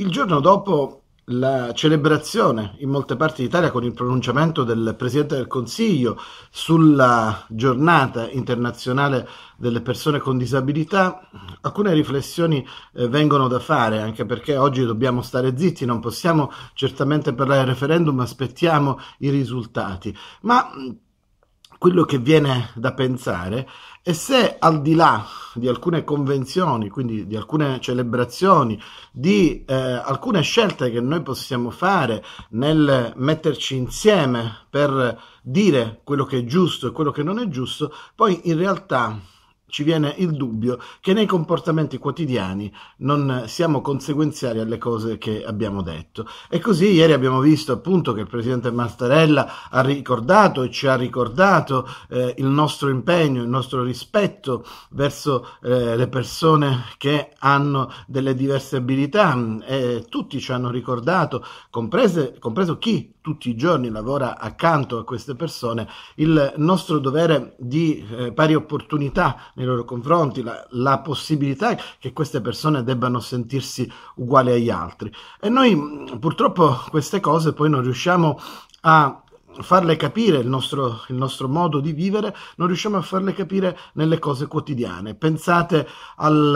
Il giorno dopo la celebrazione in molte parti d'Italia con il pronunciamento del Presidente del Consiglio sulla giornata internazionale delle persone con disabilità, alcune riflessioni eh, vengono da fare, anche perché oggi dobbiamo stare zitti, non possiamo certamente parlare del referendum, aspettiamo i risultati. Ma quello che viene da pensare e se al di là di alcune convenzioni, quindi di alcune celebrazioni, di eh, alcune scelte che noi possiamo fare nel metterci insieme per dire quello che è giusto e quello che non è giusto, poi in realtà ci viene il dubbio che nei comportamenti quotidiani non siamo conseguenziali alle cose che abbiamo detto. E così ieri abbiamo visto appunto che il presidente Mastarella ha ricordato e ci ha ricordato eh, il nostro impegno, il nostro rispetto verso eh, le persone che hanno delle diverse abilità e eh, tutti ci hanno ricordato, comprese, compreso chi tutti i giorni lavora accanto a queste persone, il nostro dovere di eh, pari opportunità nei loro confronti, la, la, possibilità che queste persone debbano sentirsi uguali agli altri. E noi mm, purtroppo queste cose poi non riusciamo a farle capire il nostro, il nostro modo di vivere, non riusciamo a farle capire nelle cose quotidiane. Pensate al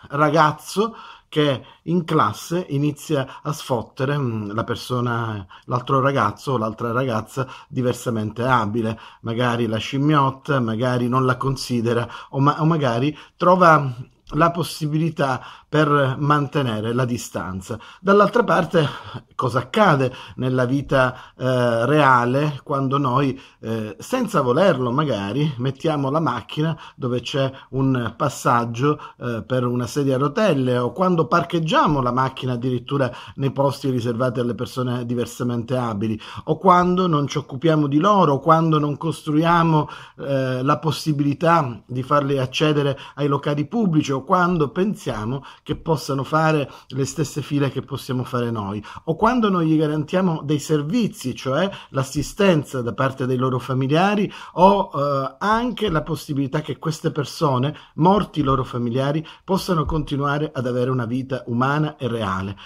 eh, ragazzo che in classe inizia a sfottere mm, la persona, l'altro ragazzo o l'altra ragazza diversamente abile, magari la scimmiotta, magari non la considera o, ma- o magari trova la possibilità per mantenere la distanza. Dall'altra parte, cosa accade nella vita eh, reale quando noi, eh, senza volerlo magari, mettiamo la macchina dove c'è un passaggio eh, per una sedia a rotelle o quando parcheggiamo la macchina addirittura nei posti riservati alle persone diversamente abili o quando non ci occupiamo di loro, quando non costruiamo eh, la possibilità di farli accedere ai locali pubblici o quando pensiamo che possano fare le stesse file che possiamo fare noi o quando non gli garantiamo dei servizi, cioè l'assistenza da parte dei loro familiari o eh, anche la possibilità che queste persone, morti i loro familiari, possano continuare ad avere una vita umana e reale.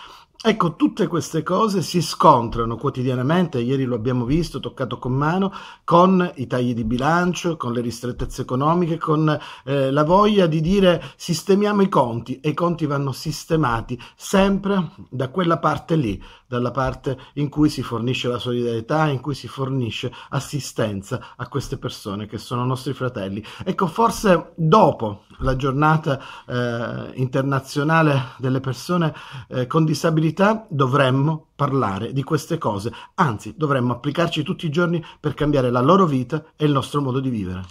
Ecco, tutte queste cose si scontrano quotidianamente, ieri lo abbiamo visto, toccato con mano, con i tagli di bilancio, con le ristrettezze economiche, con eh, la voglia di dire sistemiamo i conti e i conti vanno sistemati sempre da quella parte lì, dalla parte in cui si fornisce la solidarietà, in cui si fornisce assistenza a queste persone che sono nostri fratelli. Ecco, forse dopo la giornata eh, internazionale delle persone eh, con disabilità, profondità dovremmo parlare di queste cose, anzi dovremmo applicarci tutti i giorni per cambiare la loro vita e il nostro modo di vivere.